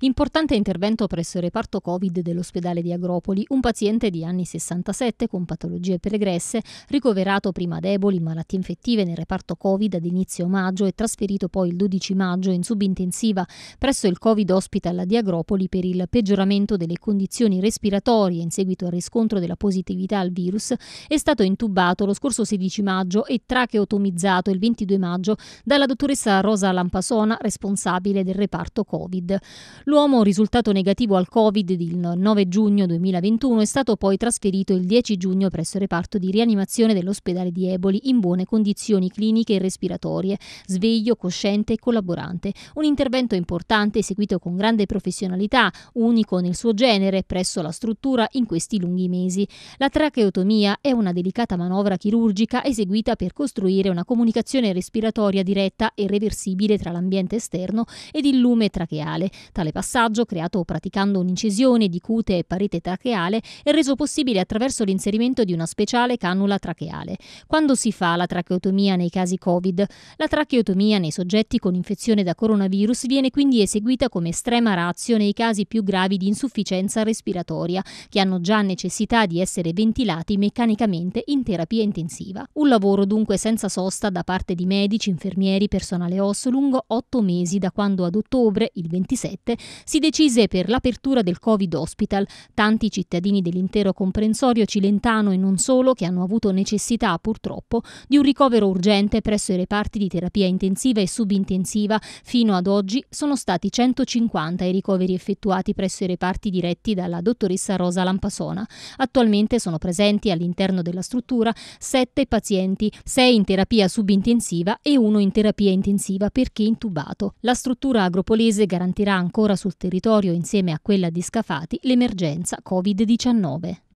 Importante intervento presso il reparto Covid dell'ospedale di Agropoli, un paziente di anni 67 con patologie pregresse, ricoverato prima ad Eboli, malattie infettive nel reparto Covid ad inizio maggio e trasferito poi il 12 maggio in subintensiva presso il Covid Hospital di Agropoli per il peggioramento delle condizioni respiratorie in seguito al riscontro della positività al virus, è stato intubato lo scorso 16 maggio e tracheotomizzato il 22 maggio dalla dottoressa Rosa Lampasona, responsabile del reparto Covid. L'uomo risultato negativo al Covid il 9 giugno 2021 è stato poi trasferito il 10 giugno presso il reparto di rianimazione dell'ospedale di Eboli in buone condizioni cliniche e respiratorie, sveglio, cosciente e collaborante. Un intervento importante eseguito con grande professionalità, unico nel suo genere presso la struttura in questi lunghi mesi. La tracheotomia è una delicata manovra chirurgica eseguita per costruire una comunicazione respiratoria diretta e reversibile tra l'ambiente esterno ed il lume tracheale. Tale passaggio creato praticando un'incisione di cute e parete tracheale è reso possibile attraverso l'inserimento di una speciale cannula tracheale. Quando si fa la tracheotomia nei casi Covid, la tracheotomia nei soggetti con infezione da coronavirus viene quindi eseguita come estrema razio nei casi più gravi di insufficienza respiratoria, che hanno già necessità di essere ventilati meccanicamente in terapia intensiva. Un lavoro dunque senza sosta da parte di medici, infermieri, personale osso lungo 8 mesi da quando ad ottobre, il 27, si decise per l'apertura del Covid Hospital. Tanti cittadini dell'intero comprensorio cilentano e non solo che hanno avuto necessità, purtroppo, di un ricovero urgente presso i reparti di terapia intensiva e subintensiva. Fino ad oggi sono stati 150 i ricoveri effettuati presso i reparti diretti dalla dottoressa Rosa Lampasona. Attualmente sono presenti all'interno della struttura 7 pazienti, 6 in terapia subintensiva e 1 in terapia intensiva perché intubato. La struttura agropolese garantirà ancora lavora sul territorio insieme a quella di Scafati l'emergenza Covid-19.